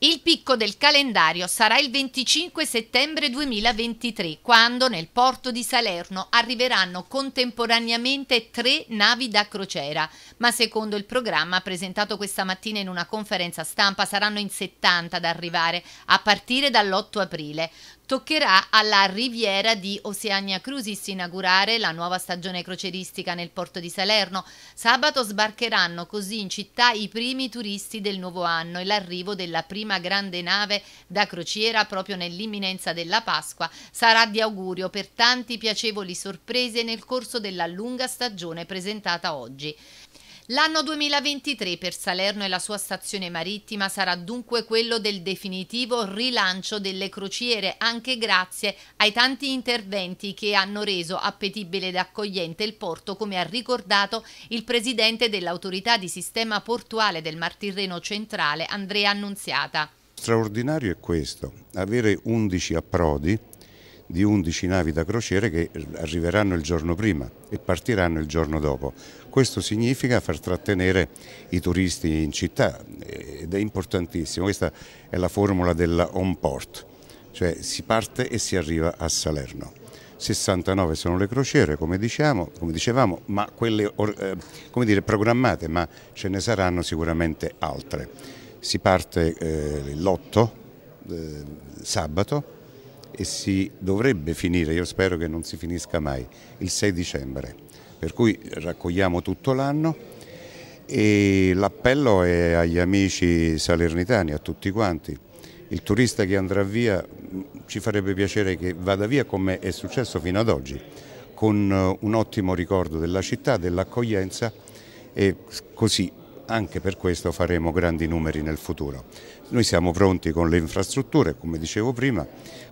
Il picco del calendario sarà il 25 settembre 2023, quando nel porto di Salerno arriveranno contemporaneamente tre navi da crociera, ma secondo il programma presentato questa mattina in una conferenza stampa saranno in 70 ad arrivare, a partire dall'8 aprile. Toccherà alla riviera di Oceania Cruises inaugurare la nuova stagione croceristica nel porto di Salerno. Sabato sbarcheranno così in città i primi turisti del nuovo anno e l'arrivo della prima prima grande nave da crociera proprio nell'imminenza della Pasqua sarà di augurio per tanti piacevoli sorprese nel corso della lunga stagione presentata oggi. L'anno 2023 per Salerno e la sua stazione marittima sarà dunque quello del definitivo rilancio delle crociere, anche grazie ai tanti interventi che hanno reso appetibile ed accogliente il porto, come ha ricordato il presidente dell'autorità di sistema portuale del Mar Tirreno centrale, Andrea Annunziata. Straordinario è questo, avere 11 approdi di 11 navi da crociere che arriveranno il giorno prima e partiranno il giorno dopo. Questo significa far trattenere i turisti in città ed è importantissimo, questa è la formula della on port, cioè si parte e si arriva a Salerno. 69 sono le crociere, come, diciamo, come dicevamo, ma quelle eh, come dire, programmate, ma ce ne saranno sicuramente altre. Si parte eh, l'8 eh, sabato e si dovrebbe finire, io spero che non si finisca mai, il 6 dicembre. Per cui raccogliamo tutto l'anno e l'appello è agli amici salernitani, a tutti quanti. Il turista che andrà via mm, ci farebbe piacere che vada via come è successo fino ad oggi, con eh, un ottimo ricordo della città, dell'accoglienza e così anche per questo faremo grandi numeri nel futuro. Noi siamo pronti con le infrastrutture, come dicevo prima,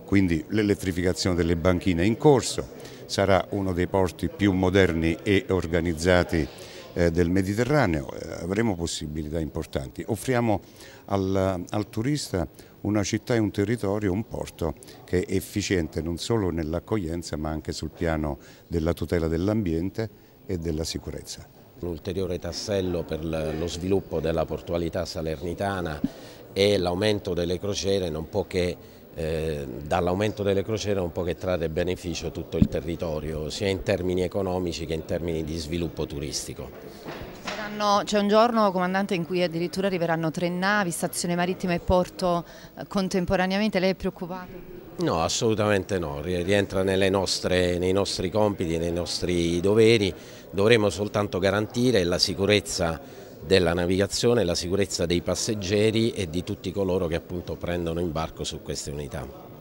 quindi l'elettrificazione delle banchine è in corso, sarà uno dei porti più moderni e organizzati eh, del Mediterraneo, eh, avremo possibilità importanti. Offriamo al, al turista una città e un territorio, un porto che è efficiente non solo nell'accoglienza ma anche sul piano della tutela dell'ambiente e della sicurezza un ulteriore tassello per lo sviluppo della portualità salernitana e l'aumento delle crociere non può che eh, dall'aumento delle crociere non può che trarre beneficio tutto il territorio, sia in termini economici che in termini di sviluppo turistico. C'è un giorno, comandante, in cui addirittura arriveranno tre navi, stazione marittima e porto eh, contemporaneamente, lei è preoccupato? No, assolutamente no, rientra nostre, nei nostri compiti, nei nostri doveri, dovremo soltanto garantire la sicurezza della navigazione, la sicurezza dei passeggeri e di tutti coloro che appunto prendono in barco su queste unità.